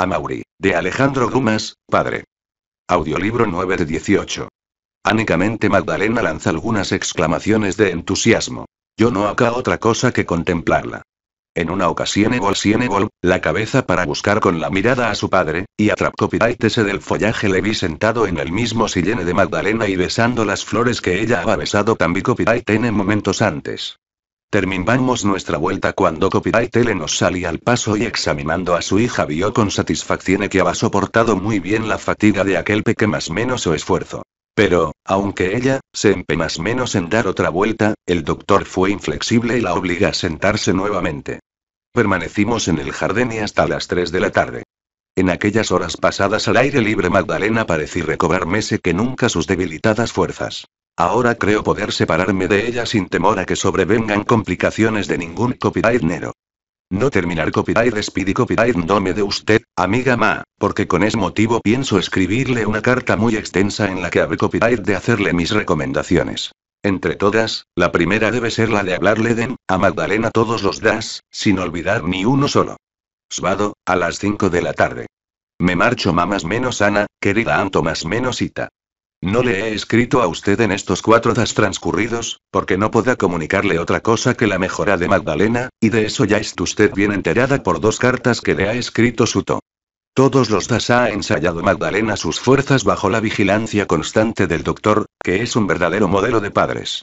A de Alejandro Gumas, padre. Audiolibro 9 de 18. Ánicamente Magdalena lanza algunas exclamaciones de entusiasmo. Yo no acá otra cosa que contemplarla. En una ocasión Evol vol, la cabeza para buscar con la mirada a su padre, y a ese del follaje le vi sentado en el mismo sillene de Magdalena y besando las flores que ella había besado en momentos antes. Terminamos nuestra vuelta cuando Copyright L nos salía al paso y examinando a su hija vio con satisfacción que había soportado muy bien la fatiga de aquel peque más menos o esfuerzo. Pero, aunque ella, se empe más menos en dar otra vuelta, el doctor fue inflexible y la obliga a sentarse nuevamente. Permanecimos en el jardín y hasta las 3 de la tarde. En aquellas horas pasadas al aire libre Magdalena parecía recobrar mese que nunca sus debilitadas fuerzas. Ahora creo poder separarme de ella sin temor a que sobrevengan complicaciones de ningún copyright nero. No terminar copyright speedy copyright no me de usted, amiga ma, porque con ese motivo pienso escribirle una carta muy extensa en la que habré copyright de hacerle mis recomendaciones. Entre todas, la primera debe ser la de hablarle de a Magdalena todos los das, sin olvidar ni uno solo. Svado, a las 5 de la tarde. Me marcho más menos Ana, querida Anto más menos Ita. No le he escrito a usted en estos cuatro días transcurridos, porque no pueda comunicarle otra cosa que la mejora de Magdalena, y de eso ya está usted bien enterada por dos cartas que le ha escrito Suto. Todos los días ha ensayado Magdalena sus fuerzas bajo la vigilancia constante del doctor, que es un verdadero modelo de padres.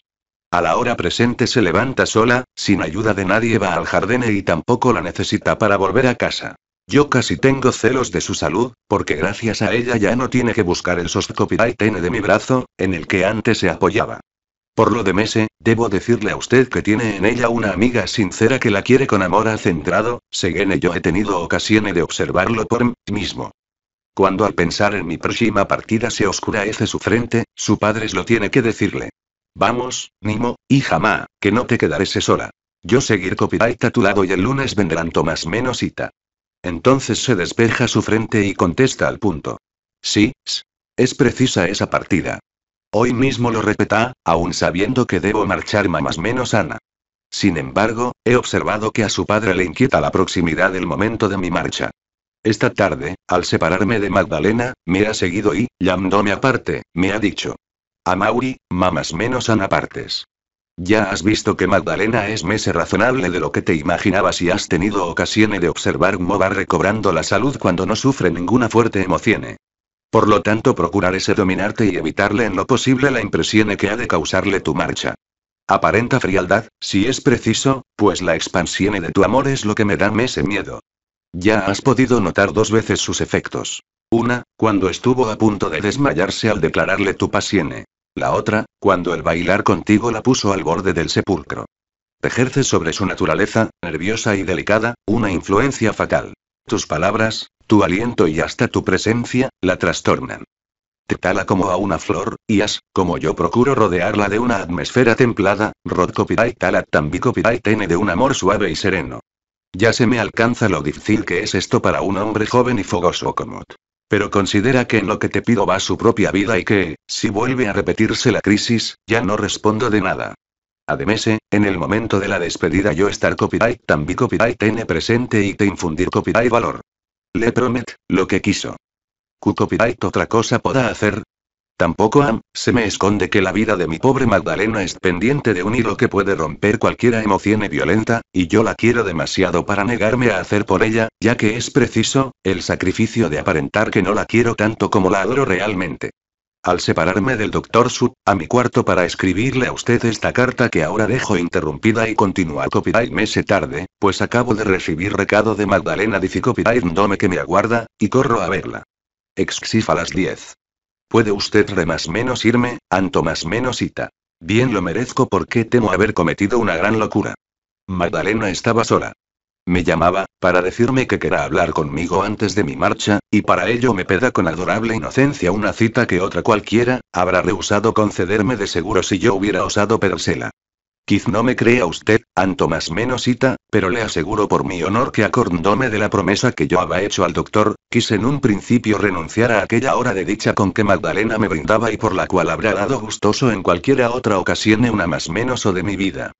A la hora presente se levanta sola, sin ayuda de nadie va al jardín y tampoco la necesita para volver a casa. Yo casi tengo celos de su salud, porque gracias a ella ya no tiene que buscar el soft copyright N de mi brazo, en el que antes se apoyaba. Por lo de Mese, debo decirle a usted que tiene en ella una amiga sincera que la quiere con amor centrado, según yo he tenido ocasión de observarlo por mí mismo. Cuando al pensar en mi próxima partida se oscurece su frente, su padre lo tiene que decirle. Vamos, Nimo, hija ma, que no te quedaré sola. Yo seguir copyright a tu lado y el lunes vendrán Tomás menosita. Entonces se despeja su frente y contesta al punto. Sí, es precisa esa partida. Hoy mismo lo repeta, aun sabiendo que debo marchar más menos Ana. Sin embargo, he observado que a su padre le inquieta la proximidad del momento de mi marcha. Esta tarde, al separarme de Magdalena, me ha seguido y, llamándome aparte, me ha dicho. A Mauri, mamás menos Ana partes. Ya has visto que Magdalena es más razonable de lo que te imaginabas y has tenido ocasión de observar cómo va recobrando la salud cuando no sufre ninguna fuerte emoción. Por lo tanto, procurar ese dominarte y evitarle en lo posible la impresión que ha de causarle tu marcha. Aparenta frialdad, si es preciso, pues la expansión de tu amor es lo que me da ese miedo. Ya has podido notar dos veces sus efectos. Una, cuando estuvo a punto de desmayarse al declararle tu pasión. La otra, cuando el bailar contigo la puso al borde del sepulcro. Ejerce sobre su naturaleza, nerviosa y delicada, una influencia fatal. Tus palabras, tu aliento y hasta tu presencia, la trastornan. Te tala como a una flor, y as, como yo procuro rodearla de una atmósfera templada, rod copyright tala tan copyright tene de un amor suave y sereno. Ya se me alcanza lo difícil que es esto para un hombre joven y fogoso como tú. Pero considera que en lo que te pido va su propia vida y que, si vuelve a repetirse la crisis, ya no respondo de nada. Ademese, en el momento de la despedida yo estar copyright también copyright en presente y te infundir copyright valor. Le promet, lo que quiso. Cu copyright otra cosa pueda hacer, Tampoco am, se me esconde que la vida de mi pobre Magdalena es pendiente de un hilo que puede romper cualquiera emoción violenta, y yo la quiero demasiado para negarme a hacer por ella, ya que es preciso, el sacrificio de aparentar que no la quiero tanto como la adoro realmente. Al separarme del doctor Su, a mi cuarto para escribirle a usted esta carta que ahora dejo interrumpida y continúa copyright mese tarde, pues acabo de recibir recado de Magdalena dice copyright dome que me aguarda, y corro a verla. Exxif las 10. Puede usted re más menos irme, anto más menos ita. Bien lo merezco porque temo haber cometido una gran locura. Magdalena estaba sola. Me llamaba, para decirme que quería hablar conmigo antes de mi marcha, y para ello me peda con adorable inocencia una cita que otra cualquiera, habrá rehusado concederme de seguro si yo hubiera osado pedírsela. Quiz no me crea usted, anto más menos ita, pero le aseguro por mi honor que acordóme de la promesa que yo había hecho al doctor, Quise en un principio renunciar a aquella hora de dicha con que Magdalena me brindaba y por la cual habrá dado gustoso en cualquiera otra ocasión una más menos o de mi vida.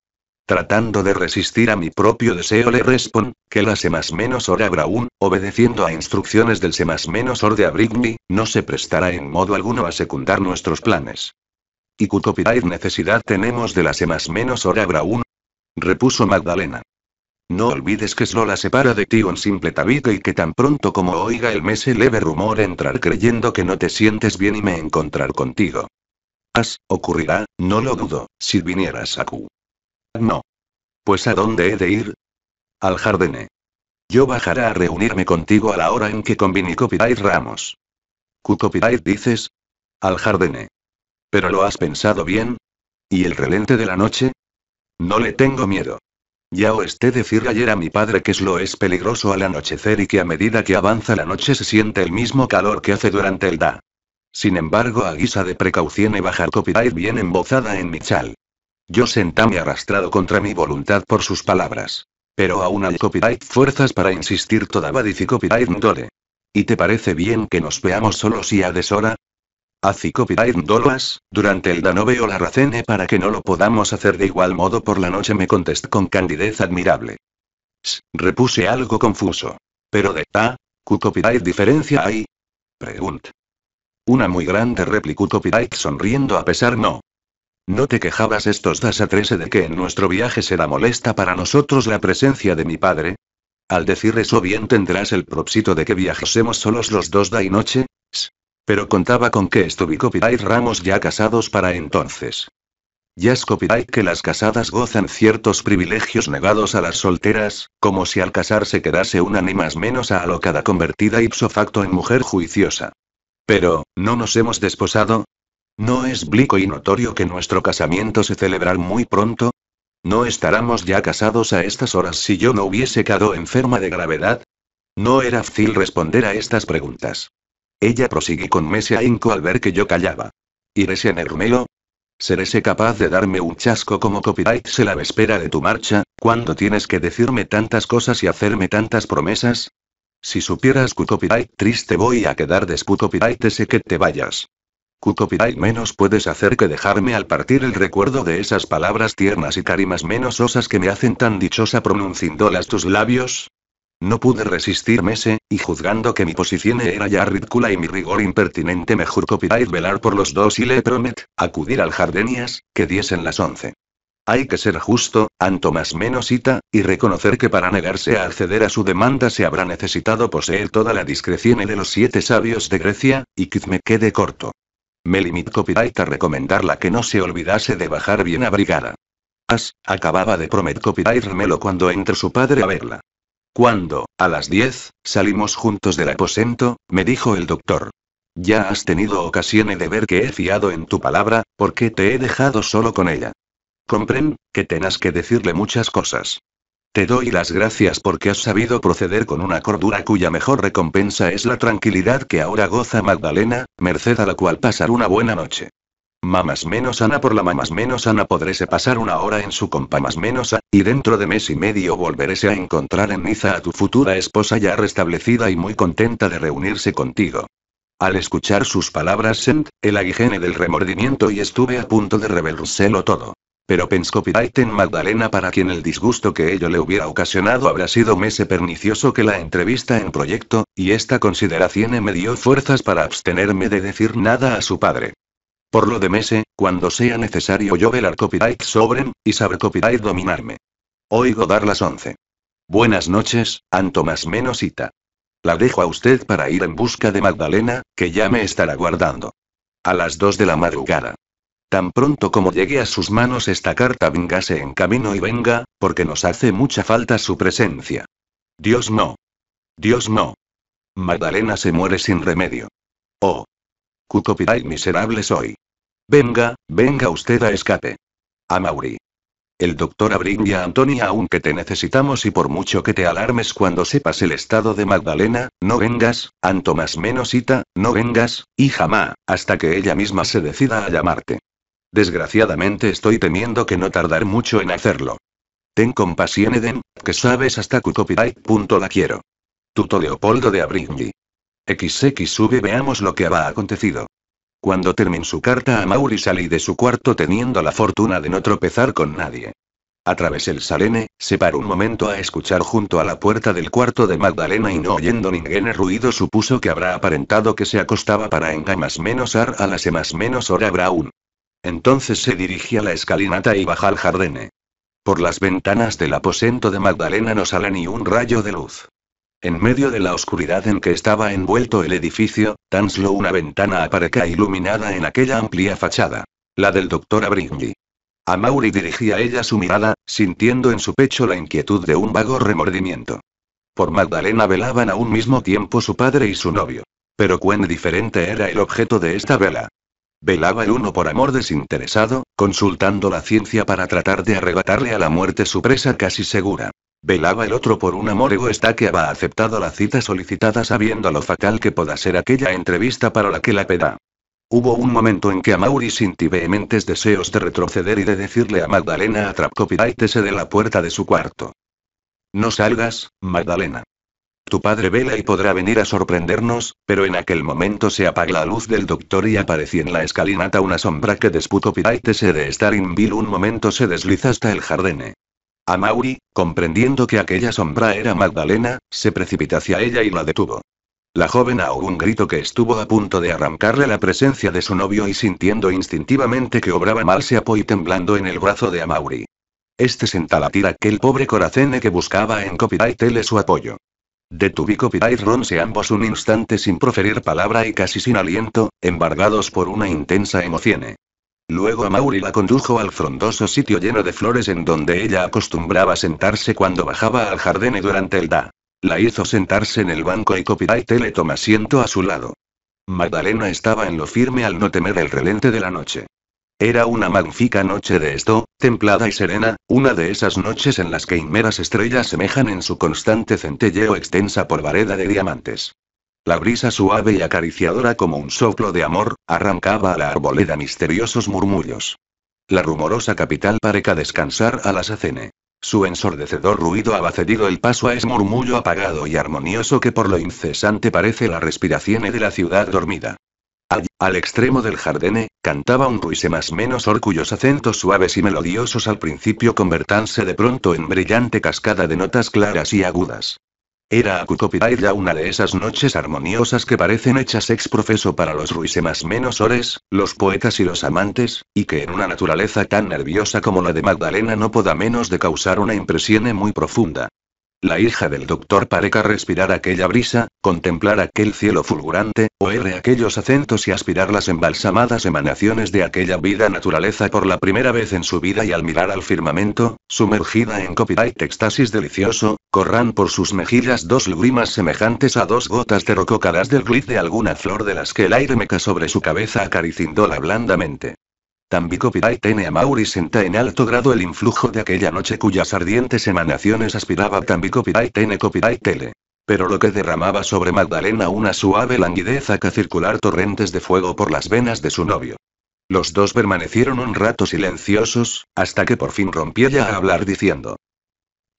Tratando de resistir a mi propio deseo le respon, que la más menos hora Braun, obedeciendo a instrucciones del más menos or de Abrigni, no se prestará en modo alguno a secundar nuestros planes. ¿Y qué necesidad tenemos de la más menos hora Braun? repuso Magdalena. No olvides que Slola se para de ti un simple tabique y que tan pronto como oiga el mes el leve rumor entrar creyendo que no te sientes bien y me encontrar contigo. As, ocurrirá, no lo dudo, si vinieras a Q. No. Pues ¿a dónde he de ir? Al jardine. Yo bajaré a reunirme contigo a la hora en que convini Copyright Ramos. Q Copyright dices? Al jardine. ¿Pero lo has pensado bien? ¿Y el relente de la noche? No le tengo miedo. Ya oeste decir ayer a mi padre que es lo es peligroso al anochecer y que a medida que avanza la noche se siente el mismo calor que hace durante el da. Sin embargo, a guisa de precaución he bajado copyright bien embozada en mi chal. Yo sentame arrastrado contra mi voluntad por sus palabras. Pero aún al copyright fuerzas para insistir toda y copyright dole. ¿Y te parece bien que nos veamos solos y a deshora? Así copyright durante el veo la racene para que no lo podamos hacer de igual modo por la noche me contestó con candidez admirable. repuse algo confuso. Pero de ta ¿cu copyright diferencia hay? Pregunt. Una muy grande replicó copyright sonriendo a pesar no. No te quejabas estos das a 13 de que en nuestro viaje será molesta para nosotros la presencia de mi padre, al decir eso bien tendrás el propósito de que viajemos solos los dos da y noche, pero contaba con que estuviese copyright Ramos ya casados para entonces. Ya es copyright que las casadas gozan ciertos privilegios negados a las solteras, como si al casarse quedase una ni más menos a alocada convertida ipso facto en mujer juiciosa. Pero, ¿no nos hemos desposado? ¿No es blico y notorio que nuestro casamiento se celebrará muy pronto? ¿No estaremos ya casados a estas horas si yo no hubiese quedado enferma de gravedad? No era fácil responder a estas preguntas. Ella prosiguió con a ahínco al ver que yo callaba. ¿Iré en Hermelo? ¿Serése capaz de darme un chasco como copyright se la espera de tu marcha, cuando tienes que decirme tantas cosas y hacerme tantas promesas? Si supieras que copyright triste voy a quedar despu copyright ese que te vayas. Copyright menos puedes hacer que dejarme al partir el recuerdo de esas palabras tiernas y carimas menos osas que me hacen tan dichosa pronunciándolas tus labios, no pude resistirme ese, y juzgando que mi posición era ya ridícula y mi rigor impertinente me copyright velar por los dos y le promet, acudir al jardenias, que diesen las once. Hay que ser justo, anto más menosita, y reconocer que para negarse a acceder a su demanda se habrá necesitado poseer toda la discreción de los siete sabios de Grecia, y que me quede corto. Me limit copyright a recomendarla que no se olvidase de bajar bien abrigada. As, acababa de promet remelo cuando entre su padre a verla. Cuando, a las 10, salimos juntos del aposento, me dijo el doctor. Ya has tenido ocasiones de ver que he fiado en tu palabra, porque te he dejado solo con ella. Compren que tenás que decirle muchas cosas. Te doy las gracias porque has sabido proceder con una cordura cuya mejor recompensa es la tranquilidad que ahora goza Magdalena, merced a la cual pasar una buena noche. Mamás menos Ana por la mamás menos Ana podrése pasar una hora en su compa más menos a, y dentro de mes y medio volverése a encontrar en Niza a tu futura esposa ya restablecida y muy contenta de reunirse contigo. Al escuchar sus palabras sent, el aguijene del remordimiento y estuve a punto de revelárselo todo. Pero pensó en Magdalena para quien el disgusto que ello le hubiera ocasionado habrá sido mese pernicioso que la entrevista en proyecto, y esta consideración me dio fuerzas para abstenerme de decir nada a su padre. Por lo de Mese, cuando sea necesario yo velar copyright sobre y saber copyright dominarme. Oigo dar las once. Buenas noches, Antomas Menosita. La dejo a usted para ir en busca de Magdalena, que ya me estará guardando. A las dos de la madrugada. Tan pronto como llegue a sus manos esta carta vengase en camino y venga, porque nos hace mucha falta su presencia. Dios no. Dios no. Magdalena se muere sin remedio. Oh, Cucopidai miserable soy. Venga, venga usted a escape. A Mauri. El doctor Abringia a Antonia, aunque te necesitamos y por mucho que te alarmes cuando sepas el estado de Magdalena, no vengas, anto más menosita, no vengas, y jamás, hasta que ella misma se decida a llamarte. Desgraciadamente estoy temiendo que no tardar mucho en hacerlo. Ten compasión Eden, que sabes hasta cutopiray. Punto la quiero. Tuto Leopoldo de Abrigni sube, veamos lo que ha acontecido. Cuando terminó su carta a Mauri salí de su cuarto teniendo la fortuna de no tropezar con nadie. Atravesé el salene, se paró un momento a escuchar junto a la puerta del cuarto de Magdalena y no oyendo ningún ruido supuso que habrá aparentado que se acostaba para enga más menos ar a las más menos hora braun. Entonces se dirigía a la escalinata y baja al jardine. Por las ventanas del aposento de Magdalena no sale ni un rayo de luz. En medio de la oscuridad en que estaba envuelto el edificio, tan solo una ventana aparecía iluminada en aquella amplia fachada. La del doctor Abrigny. A Mauri dirigía ella su mirada, sintiendo en su pecho la inquietud de un vago remordimiento. Por Magdalena velaban a un mismo tiempo su padre y su novio. Pero cuán diferente era el objeto de esta vela. Velaba el uno por amor desinteresado, consultando la ciencia para tratar de arrebatarle a la muerte su presa casi segura. Velaba el otro por un amor egoísta que había aceptado la cita solicitada sabiendo lo fatal que pueda ser aquella entrevista para la que la peda. Hubo un momento en que Amauri sintió vehementes deseos de retroceder y de decirle a Magdalena Atrapcopiraitese de la puerta de su cuarto. No salgas, Magdalena. Tu padre vela y podrá venir a sorprendernos, pero en aquel momento se apaga la luz del doctor y apareció en la escalinata una sombra que desputo piraitese de estar vil un momento se desliza hasta el jardín. Amaury, comprendiendo que aquella sombra era Magdalena, se precipitó hacia ella y la detuvo. La joven ahogó un grito que estuvo a punto de arrancarle la presencia de su novio y sintiendo instintivamente que obraba mal se apoyó temblando en el brazo de Amauri. Este senta que el pobre corazón que buscaba en Copyright L su apoyo. Detuví Copyright Ronse ambos un instante sin proferir palabra y casi sin aliento, embargados por una intensa emoción. Luego Mauri la condujo al frondoso sitio lleno de flores en donde ella acostumbraba sentarse cuando bajaba al jardín y durante el da. La hizo sentarse en el banco y Copyright le tomó asiento a su lado. Magdalena estaba en lo firme al no temer el relente de la noche. Era una magnífica noche de esto, templada y serena, una de esas noches en las que inmeras estrellas semejan en su constante centelleo extensa por vareda de diamantes. La brisa suave y acariciadora como un soplo de amor, arrancaba a la arboleda misteriosos murmullos. La rumorosa capital pareca descansar a las acene. Su ensordecedor ruido ha cedido el paso a ese murmullo apagado y armonioso que por lo incesante parece la respiración de la ciudad dormida. Allí, al extremo del jardín, cantaba un ruise más menos or cuyos acentos suaves y melodiosos al principio convertanse de pronto en brillante cascada de notas claras y agudas. Era ya una de esas noches armoniosas que parecen hechas ex profeso para los ruisemas menosores, los poetas y los amantes, y que en una naturaleza tan nerviosa como la de Magdalena no poda menos de causar una impresión muy profunda la hija del doctor Pareca respirar aquella brisa, contemplar aquel cielo fulgurante, oír aquellos acentos y aspirar las embalsamadas emanaciones de aquella vida naturaleza por la primera vez en su vida y al mirar al firmamento, sumergida en copyright éxtasis delicioso, corran por sus mejillas dos lúgrimas semejantes a dos gotas de rococadas del gris de alguna flor de las que el aire meca sobre su cabeza acariciándola blandamente tiene a Mauri senta en alto grado el influjo de aquella noche cuyas ardientes emanaciones aspiraba tiene Copyright tele. Pero lo que derramaba sobre Magdalena una suave languidez aca circular torrentes de fuego por las venas de su novio. Los dos permanecieron un rato silenciosos, hasta que por fin rompió ya a hablar diciendo.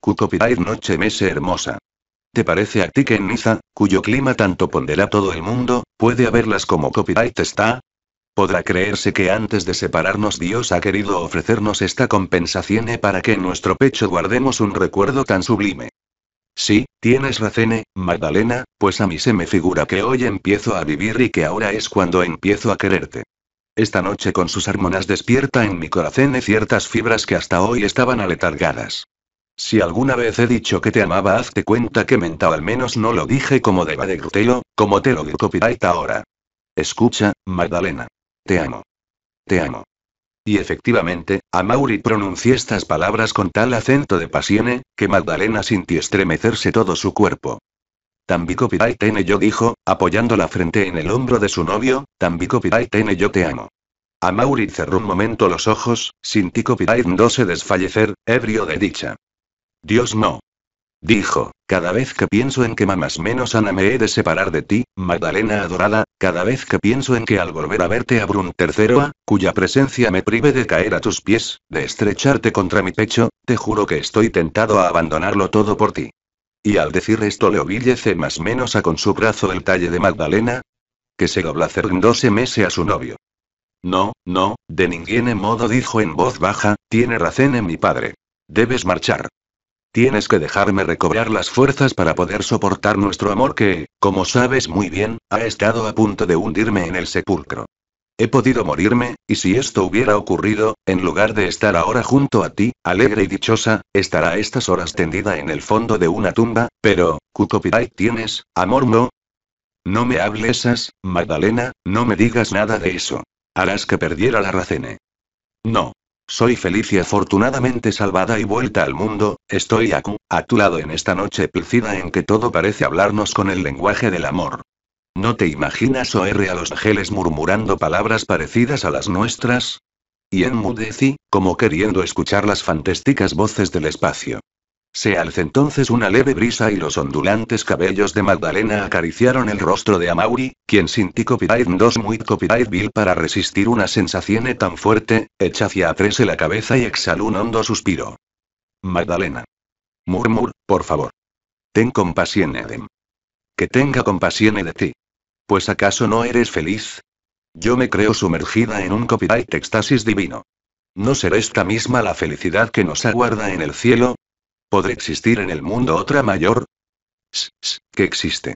Copyright noche mese hermosa. ¿Te parece a ti que en Niza, cuyo clima tanto pondera todo el mundo, puede haberlas como copyright está? Podrá creerse que antes de separarnos Dios ha querido ofrecernos esta compensación para que en nuestro pecho guardemos un recuerdo tan sublime. Sí, tienes razón, eh, Magdalena, pues a mí se me figura que hoy empiezo a vivir y que ahora es cuando empiezo a quererte. Esta noche con sus hormonas despierta en mi corazón ciertas fibras que hasta hoy estaban aletargadas. Si alguna vez he dicho que te amaba, hazte cuenta que mental al menos no lo dije como deba de gruteo, como te lo digo copyright ahora. Escucha, Magdalena. Te amo. Te amo. Y efectivamente, Amaury pronunció estas palabras con tal acento de pasione, que Magdalena sintió estremecerse todo su cuerpo. Tambico Tene yo dijo, apoyando la frente en el hombro de su novio, Tambico Tene yo te amo. Mauri cerró un momento los ojos, sintió Piray no desfallecer, ebrio de dicha. Dios no dijo, cada vez que pienso en que más menos Ana me he de separar de ti, Magdalena adorada, cada vez que pienso en que al volver a verte abro un tercero a, cuya presencia me prive de caer a tus pies, de estrecharte contra mi pecho, te juro que estoy tentado a abandonarlo todo por ti. Y al decir esto le ovillece más menos a con su brazo el talle de Magdalena, que se dobla cerndose meses a su novio. No, no, de ningún modo dijo en voz baja, tiene razón en mi padre. Debes marchar. Tienes que dejarme recobrar las fuerzas para poder soportar nuestro amor que, como sabes muy bien, ha estado a punto de hundirme en el sepulcro. He podido morirme, y si esto hubiera ocurrido, en lugar de estar ahora junto a ti, alegre y dichosa, estará estas horas tendida en el fondo de una tumba, pero, Cucopiray tienes, amor no. No me hablesas, Magdalena, no me digas nada de eso. Harás que perdiera la racene. No. Soy feliz y afortunadamente salvada y vuelta al mundo, estoy a, a tu lado en esta noche plicida en que todo parece hablarnos con el lenguaje del amor. ¿No te imaginas oh R a los ángeles murmurando palabras parecidas a las nuestras? Y enmudecí, como queriendo escuchar las fantásticas voces del espacio. Se alzó entonces una leve brisa y los ondulantes cabellos de Magdalena acariciaron el rostro de Amaury, quien sintió copyright 2 muy copyright bill para resistir una sensación tan fuerte, echa hacia atrás la cabeza y exhaló un hondo suspiro. Magdalena. Murmur, por favor. Ten compasión, Edem. Que tenga compasión de ti. Pues acaso no eres feliz? Yo me creo sumergida en un copyright éxtasis divino. ¿No será esta misma la felicidad que nos aguarda en el cielo? ¿Podrá existir en el mundo otra mayor? que existe.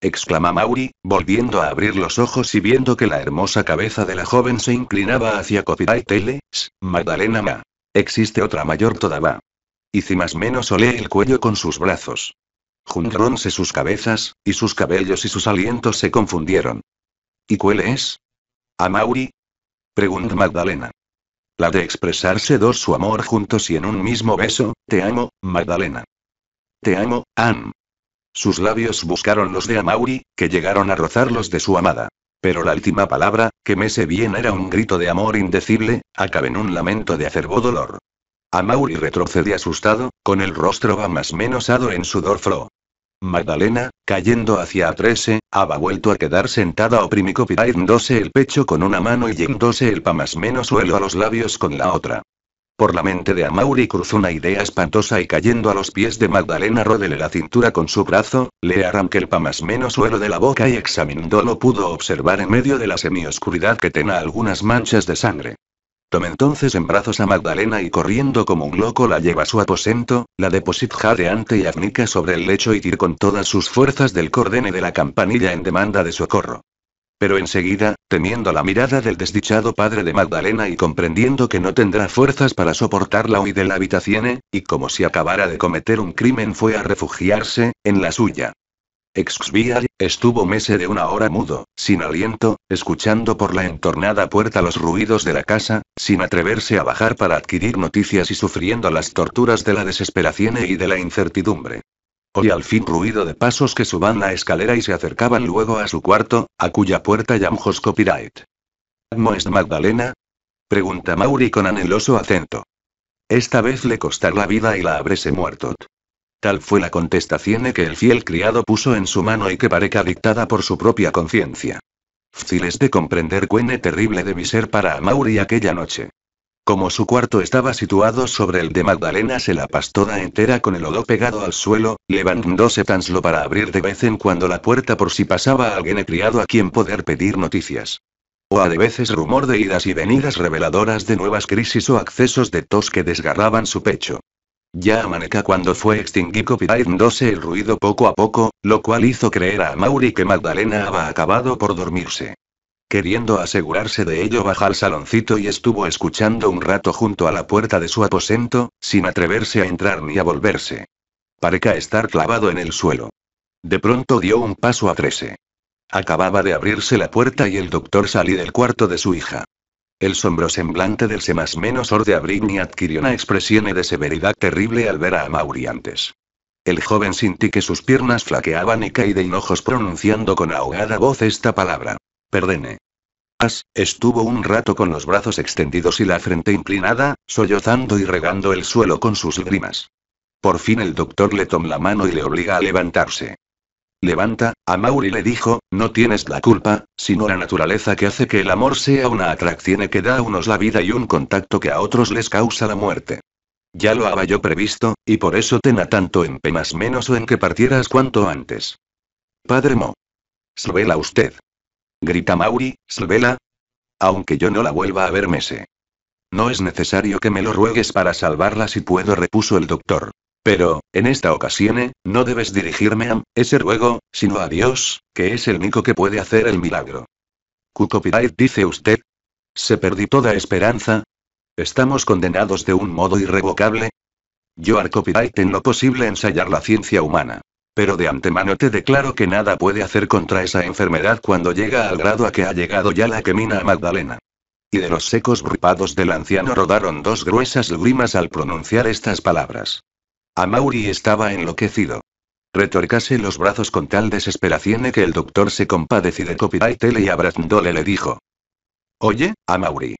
exclama Mauri, volviendo a abrir los ojos y viendo que la hermosa cabeza de la joven se inclinaba hacia Copyright Tele, Magdalena Ma. Existe otra mayor todavía. Y si más menos olé el cuello con sus brazos. Juntaronse sus cabezas, y sus cabellos y sus alientos se confundieron. ¿Y cuál es? ¿A Mauri? Pregunta Magdalena. La de expresarse dos su amor juntos y en un mismo beso, te amo, Magdalena. Te amo, Anne. Sus labios buscaron los de Amauri, que llegaron a rozar los de su amada. Pero la última palabra, que me sé bien era un grito de amor indecible, acabó en un lamento de acerbo dolor. Amauri retrocede asustado, con el rostro más menosado en sudor fro. Magdalena, cayendo hacia Atrese, había vuelto a quedar sentada y pirairándose el pecho con una mano y yéndose el pamas menos suelo a los labios con la otra. Por la mente de Amauri cruzó una idea espantosa y cayendo a los pies de Magdalena rodele la cintura con su brazo, le arranqué el pamas menos suelo de la boca y examinándolo pudo observar en medio de la semioscuridad que tenía algunas manchas de sangre. Tome entonces en brazos a Magdalena y corriendo como un loco la lleva a su aposento, la deposita jadeante y afnica sobre el lecho y tir con todas sus fuerzas del cordene de la campanilla en demanda de socorro. Pero enseguida, temiendo la mirada del desdichado padre de Magdalena y comprendiendo que no tendrá fuerzas para soportarla, hoy de la habitación, y como si acabara de cometer un crimen fue a refugiarse, en la suya. Exviar, estuvo mese de una hora mudo, sin aliento, escuchando por la entornada puerta los ruidos de la casa, sin atreverse a bajar para adquirir noticias y sufriendo las torturas de la desesperación y de la incertidumbre. Oí al fin ruido de pasos que suban la escalera y se acercaban luego a su cuarto, a cuya puerta llamó copyright. ¿Cómo Magdalena? Pregunta Mauri con anheloso acento. Esta vez le costará la vida y la habrése muerto. Tal fue la contestación que el fiel criado puso en su mano y que pareca dictada por su propia conciencia. Fácil es de comprender cuene terrible de ser para Maury aquella noche. Como su cuarto estaba situado sobre el de Magdalena, se la pastora entera con el olor pegado al suelo, levantándose tan solo para abrir de vez en cuando la puerta por si pasaba alguien criado a quien poder pedir noticias. O a de veces rumor de idas y venidas reveladoras de nuevas crisis o accesos de tos que desgarraban su pecho. Ya Amaneca cuando fue extinguido 12 el ruido poco a poco, lo cual hizo creer a Mauri que Magdalena había acabado por dormirse. Queriendo asegurarse de ello, bajó al saloncito y estuvo escuchando un rato junto a la puerta de su aposento, sin atreverse a entrar ni a volverse. Pareca estar clavado en el suelo. De pronto dio un paso a trece. Acababa de abrirse la puerta y el doctor salí del cuarto de su hija. El sombro semblante del se más menos Orde Abrigni adquirió una expresión de severidad terrible al ver a Amauri antes. El joven sintió que sus piernas flaqueaban y caí de hinojos pronunciando con ahogada voz esta palabra. Perdene. As, estuvo un rato con los brazos extendidos y la frente inclinada, sollozando y regando el suelo con sus lágrimas. Por fin el doctor le toma la mano y le obliga a levantarse. Levanta, a Mauri le dijo, no tienes la culpa, sino la naturaleza que hace que el amor sea una atracción que da a unos la vida y un contacto que a otros les causa la muerte. Ya lo había yo previsto, y por eso tena tanto en más menos o en que partieras cuanto antes. Padre Mo. Svela usted. Grita Mauri, Svela. Aunque yo no la vuelva a ver, Mese. No es necesario que me lo ruegues para salvarla si puedo, repuso el doctor. Pero, en esta ocasión, eh, no debes dirigirme a ese ruego, sino a Dios, que es el único que puede hacer el milagro. "Copyright", dice usted. ¿Se perdí toda esperanza? ¿Estamos condenados de un modo irrevocable? Yo copyright en lo posible ensayar la ciencia humana. Pero de antemano te declaro que nada puede hacer contra esa enfermedad cuando llega al grado a que ha llegado ya la que mina a Magdalena. Y de los secos ripados del anciano rodaron dos gruesas lágrimas al pronunciar estas palabras. Amaury estaba enloquecido. Retorcase los brazos con tal desesperación que el doctor se compadeció de Copyright y abrazándole le dijo. Oye, Amaury.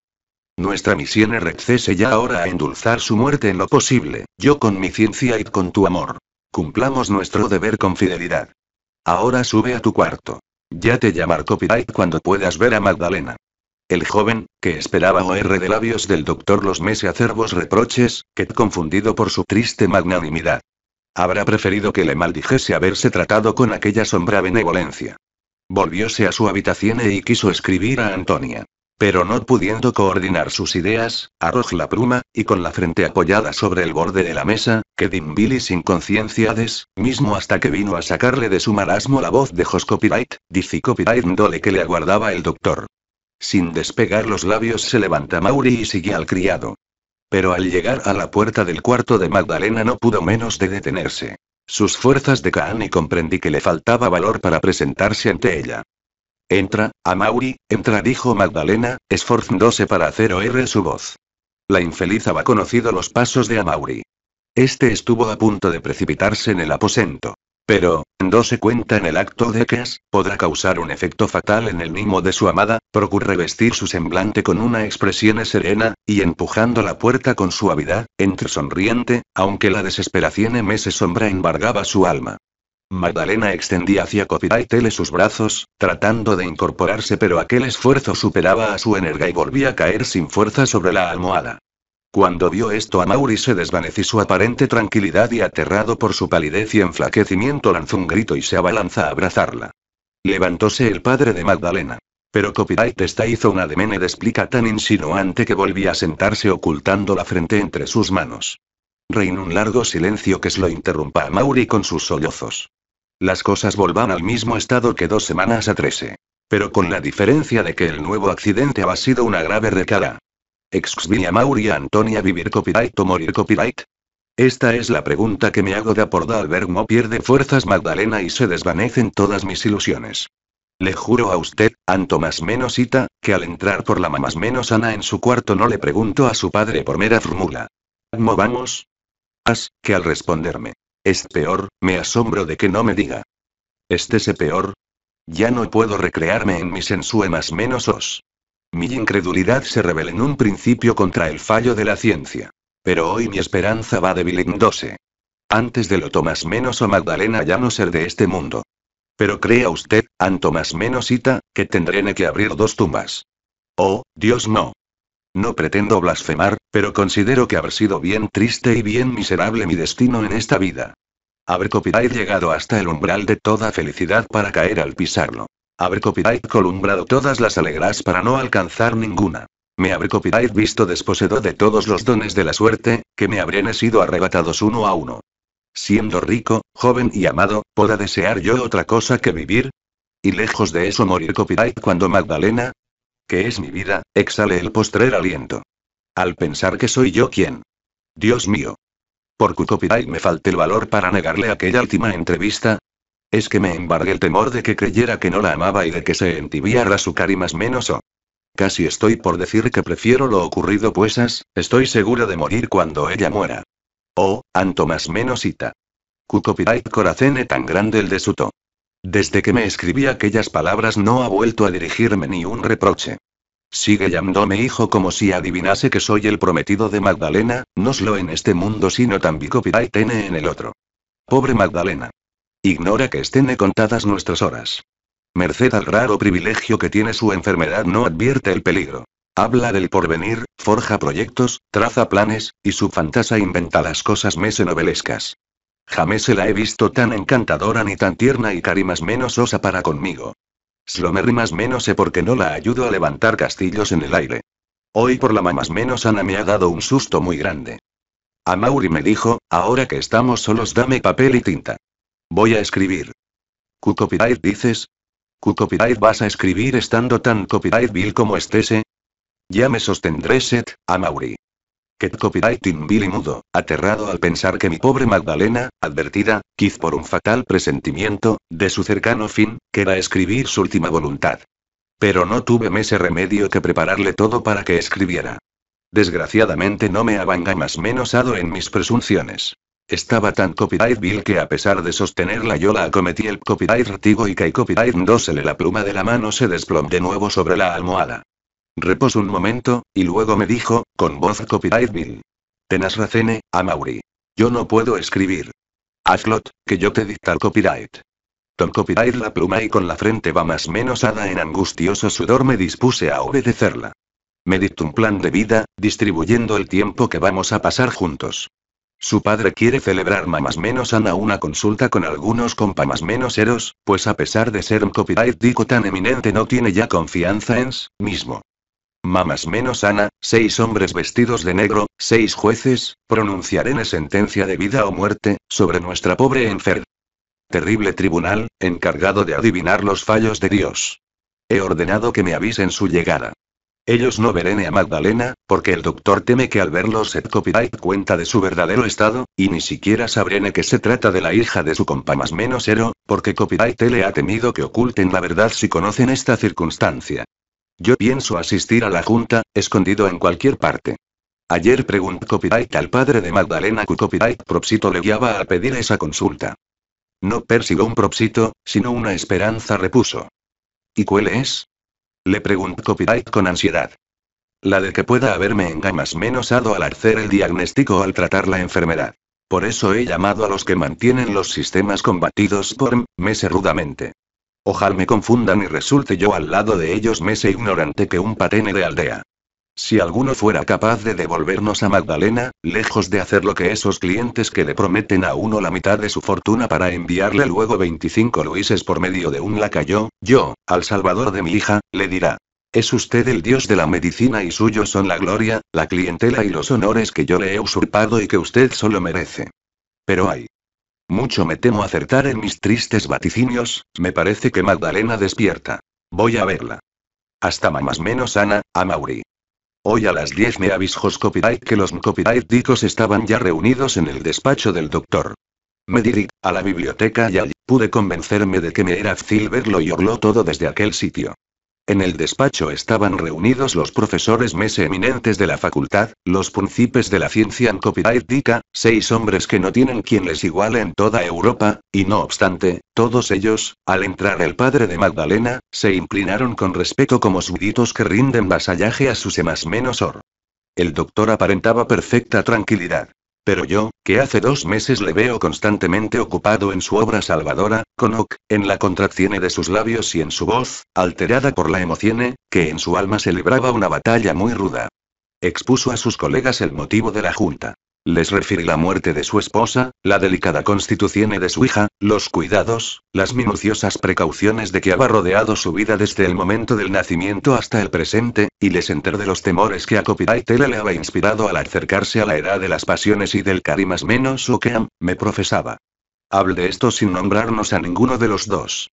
Nuestra misión es recese ya ahora a endulzar su muerte en lo posible, yo con mi ciencia y con tu amor. Cumplamos nuestro deber con fidelidad. Ahora sube a tu cuarto. Ya te llamar Copyright cuando puedas ver a Magdalena. El joven, que esperaba oír de labios del doctor los meses acervos reproches, que confundido por su triste magnanimidad. Habrá preferido que le maldijese haberse tratado con aquella sombra benevolencia. Volvióse a su habitación y e quiso escribir a Antonia. Pero no pudiendo coordinar sus ideas, arrojó la pluma, y con la frente apoyada sobre el borde de la mesa, que dimbili sin des, mismo hasta que vino a sacarle de su marasmo la voz de Jos Copyright, dice Copyright dole que le aguardaba el doctor. Sin despegar los labios se levanta Mauri y sigue al criado. Pero al llegar a la puerta del cuarto de Magdalena no pudo menos de detenerse. Sus fuerzas decaen y comprendí que le faltaba valor para presentarse ante ella. Entra, a Mauri, entra, dijo Magdalena, esforzándose para hacer oír su voz. La infeliz había conocido los pasos de Amauri. Este estuvo a punto de precipitarse en el aposento. Pero, se cuenta en el acto de que podrá causar un efecto fatal en el mimo de su amada, procurre revestir su semblante con una expresión serena, y empujando la puerta con suavidad, entre sonriente, aunque la desesperación en ese sombra embargaba su alma. Magdalena extendía hacia Tele sus brazos, tratando de incorporarse, pero aquel esfuerzo superaba a su energía y volvía a caer sin fuerza sobre la almohada. Cuando vio esto a Mauri se desvaneció su aparente tranquilidad y aterrado por su palidez y enflaquecimiento lanzó un grito y se abalanza a abrazarla. Levantóse el padre de Magdalena. Pero Copyright esta hizo una demene de explica tan insinuante que volvía a sentarse ocultando la frente entre sus manos. Reinó un largo silencio que se lo interrumpa a Mauri con sus sollozos. Las cosas volvan al mismo estado que dos semanas a trece. Pero con la diferencia de que el nuevo accidente había sido una grave recada. Exvia Mauri Antonia vivir copyright o morir copyright? Esta es la pregunta que me hago de por ver vermo pierde fuerzas Magdalena y se desvanecen todas mis ilusiones. Le juro a usted, Anto más menos que al entrar por la mamás menos Ana en su cuarto no le pregunto a su padre por mera fórmula. ¿Cómo vamos? As, que al responderme. Es peor, me asombro de que no me diga. estese peor. Ya no puedo recrearme en mi sensue más menos os. Mi incredulidad se revela en un principio contra el fallo de la ciencia. Pero hoy mi esperanza va debilitándose. Antes de lo Tomás menos o Magdalena ya no ser de este mundo. Pero crea usted, anto menosita, que tendré que abrir dos tumbas. Oh, Dios no. No pretendo blasfemar, pero considero que haber sido bien triste y bien miserable mi destino en esta vida. Haber y llegado hasta el umbral de toda felicidad para caer al pisarlo. Habré copyright columbrado todas las alegras para no alcanzar ninguna. Me habré copyright visto desposedo de todos los dones de la suerte, que me habrían sido arrebatados uno a uno. Siendo rico, joven y amado, ¿poda desear yo otra cosa que vivir? Y lejos de eso morir copyright cuando Magdalena, que es mi vida, exhale el postrer aliento. Al pensar que soy yo quien. Dios mío. Por copyright me falta el valor para negarle aquella última entrevista, es que me embargue el temor de que creyera que no la amaba y de que se entibiara su cari más menos o. Casi estoy por decir que prefiero lo ocurrido puesas, estoy seguro de morir cuando ella muera. Oh, anto más menosita. Cucopiray coracene tan grande el de suto. Desde que me escribí aquellas palabras no ha vuelto a dirigirme ni un reproche. Sigue llamándome hijo como si adivinase que soy el prometido de Magdalena, no solo en este mundo sino también copyright tiene en el otro. Pobre Magdalena. Ignora que estén contadas nuestras horas. Merced al raro privilegio que tiene su enfermedad no advierte el peligro. Habla del porvenir, forja proyectos, traza planes, y su fantasa inventa las cosas mesenovelescas. novelescas. Jamás se la he visto tan encantadora ni tan tierna y más menos osa para conmigo. Slomer más menos sé porque no la ayudo a levantar castillos en el aire. Hoy por la más menos Ana me ha dado un susto muy grande. A Mauri me dijo, ahora que estamos solos dame papel y tinta. Voy a escribir. ¿Q copyright dices? ¿Q copyright vas a escribir estando tan copyright bill como estése? Ya me sostendré set, a Mauri. Que vil y mudo, aterrado al pensar que mi pobre Magdalena, advertida, quiz por un fatal presentimiento, de su cercano fin, que escribir su última voluntad. Pero no tuve ese remedio que prepararle todo para que escribiera. Desgraciadamente no me avanga más menosado en mis presunciones. Estaba tan copyright Bill que a pesar de sostenerla yo la acometí el copyright ratigo y copyright dosele la pluma de la mano se desplomó de nuevo sobre la almohada. Reposó un momento, y luego me dijo, con voz copyright Bill: Tenas racene, a Yo no puedo escribir. Hazlot, que yo te dicta el copyright. Tom copyright la pluma y con la frente va más menos hada en angustioso sudor me dispuse a obedecerla. Me dictó un plan de vida, distribuyendo el tiempo que vamos a pasar juntos. Su padre quiere celebrar mamás Menos Ana una consulta con algunos compa menos eros, pues a pesar de ser un copyright dico tan eminente no tiene ya confianza en sí mismo. Mamás menos Ana, seis hombres vestidos de negro, seis jueces, pronunciaré la sentencia de vida o muerte, sobre nuestra pobre enfer. Terrible tribunal, encargado de adivinar los fallos de Dios. He ordenado que me avisen su llegada. Ellos no veren a Magdalena, porque el doctor teme que al verlos se copyright cuenta de su verdadero estado, y ni siquiera sabrene que se trata de la hija de su compa más menos Ero, porque Copyright le ha temido que oculten la verdad si conocen esta circunstancia. Yo pienso asistir a la junta, escondido en cualquier parte. Ayer preguntó Copyright al padre de Magdalena que Copyright Propsito le guiaba a pedir esa consulta. No persigo un Propsito, sino una esperanza repuso. ¿Y cuál es? Le preguntó Copyright con ansiedad. La de que pueda haberme engañas menos al hacer el diagnóstico al tratar la enfermedad. Por eso he llamado a los que mantienen los sistemas combatidos por Mese rudamente. Ojal me confundan y resulte yo al lado de ellos Mese ignorante que un patene de aldea. Si alguno fuera capaz de devolvernos a Magdalena, lejos de hacer lo que esos clientes que le prometen a uno la mitad de su fortuna para enviarle luego 25 luises por medio de un lacayo, yo, al salvador de mi hija, le dirá. Es usted el dios de la medicina y suyo son la gloria, la clientela y los honores que yo le he usurpado y que usted solo merece. Pero hay. Mucho me temo acertar en mis tristes vaticinios, me parece que Magdalena despierta. Voy a verla. Hasta más menos Ana, a Mauri. Hoy a las 10 me avisjos copyright que los copyright estaban ya reunidos en el despacho del doctor. Me dirigí a la biblioteca y allí pude convencerme de que me era fácil verlo y orlo todo desde aquel sitio. En el despacho estaban reunidos los profesores más eminentes de la facultad, los príncipes de la ciencia en copyright DICA, seis hombres que no tienen quien les iguale en toda Europa, y no obstante, todos ellos, al entrar el padre de Magdalena, se inclinaron con respeto como súbditos que rinden vasallaje a sus emas menos El doctor aparentaba perfecta tranquilidad. Pero yo, que hace dos meses le veo constantemente ocupado en su obra salvadora, con en la contracción de sus labios y en su voz, alterada por la emoción, que en su alma celebraba una batalla muy ruda. Expuso a sus colegas el motivo de la junta. Les referí la muerte de su esposa, la delicada constitución de su hija, los cuidados, las minuciosas precauciones de que había rodeado su vida desde el momento del nacimiento hasta el presente, y les enteré de los temores que a Copitaitela le había inspirado al acercarse a la edad de las pasiones y del más menos o que am, me profesaba. Hable de esto sin nombrarnos a ninguno de los dos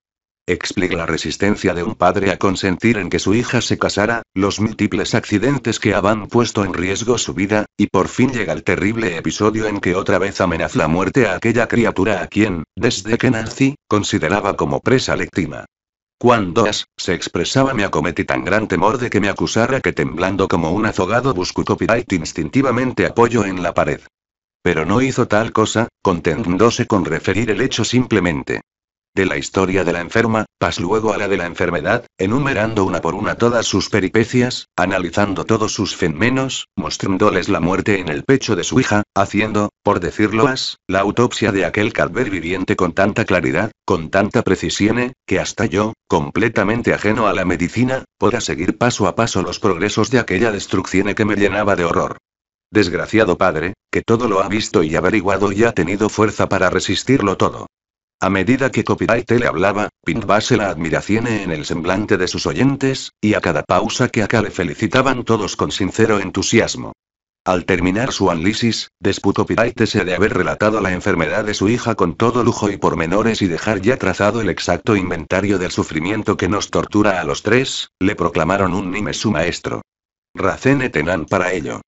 explica la resistencia de un padre a consentir en que su hija se casara, los múltiples accidentes que habían puesto en riesgo su vida, y por fin llega el terrible episodio en que otra vez amenaza la muerte a aquella criatura a quien, desde que nací, consideraba como presa lectima. Cuando As se expresaba me acometí tan gran temor de que me acusara que temblando como un azogado busco copyright instintivamente apoyo en la pared. Pero no hizo tal cosa, contentándose con referir el hecho simplemente de la historia de la enferma, pas luego a la de la enfermedad, enumerando una por una todas sus peripecias, analizando todos sus fenmenos, mostrándoles la muerte en el pecho de su hija, haciendo, por decirlo más, la autopsia de aquel calver viviente con tanta claridad, con tanta precisión, que hasta yo, completamente ajeno a la medicina, podía seguir paso a paso los progresos de aquella destrucción que me llenaba de horror. Desgraciado padre, que todo lo ha visto y averiguado y ha tenido fuerza para resistirlo todo. A medida que Copyright le hablaba, pintbase la admiración en el semblante de sus oyentes, y a cada pausa que acá le felicitaban todos con sincero entusiasmo. Al terminar su análisis, desputó se de haber relatado la enfermedad de su hija con todo lujo y pormenores y dejar ya trazado el exacto inventario del sufrimiento que nos tortura a los tres, le proclamaron un nime su maestro. Racene Tenan para ello.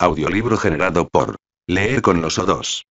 Audiolibro generado por Leer con los O2.